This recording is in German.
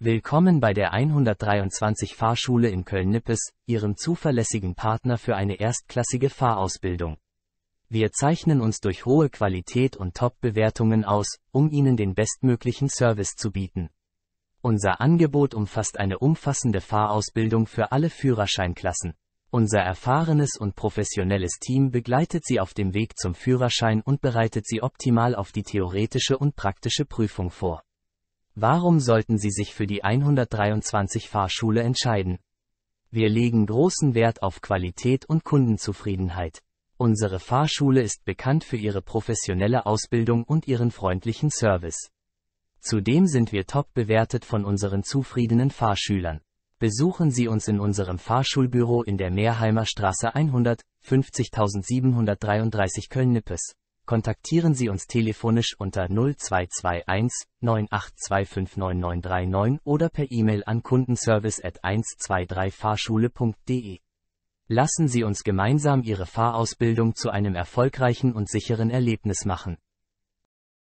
Willkommen bei der 123 Fahrschule in Köln-Nippes, Ihrem zuverlässigen Partner für eine erstklassige Fahrausbildung. Wir zeichnen uns durch hohe Qualität und Top-Bewertungen aus, um Ihnen den bestmöglichen Service zu bieten. Unser Angebot umfasst eine umfassende Fahrausbildung für alle Führerscheinklassen. Unser erfahrenes und professionelles Team begleitet Sie auf dem Weg zum Führerschein und bereitet Sie optimal auf die theoretische und praktische Prüfung vor. Warum sollten Sie sich für die 123 Fahrschule entscheiden? Wir legen großen Wert auf Qualität und Kundenzufriedenheit. Unsere Fahrschule ist bekannt für ihre professionelle Ausbildung und ihren freundlichen Service. Zudem sind wir top bewertet von unseren zufriedenen Fahrschülern. Besuchen Sie uns in unserem Fahrschulbüro in der Mehrheimer Straße 100, 50733 Köln-Nippes kontaktieren Sie uns telefonisch unter 0221 9825939 oder per E-Mail an kundenservice at 123fahrschule.de. Lassen Sie uns gemeinsam Ihre Fahrausbildung zu einem erfolgreichen und sicheren Erlebnis machen.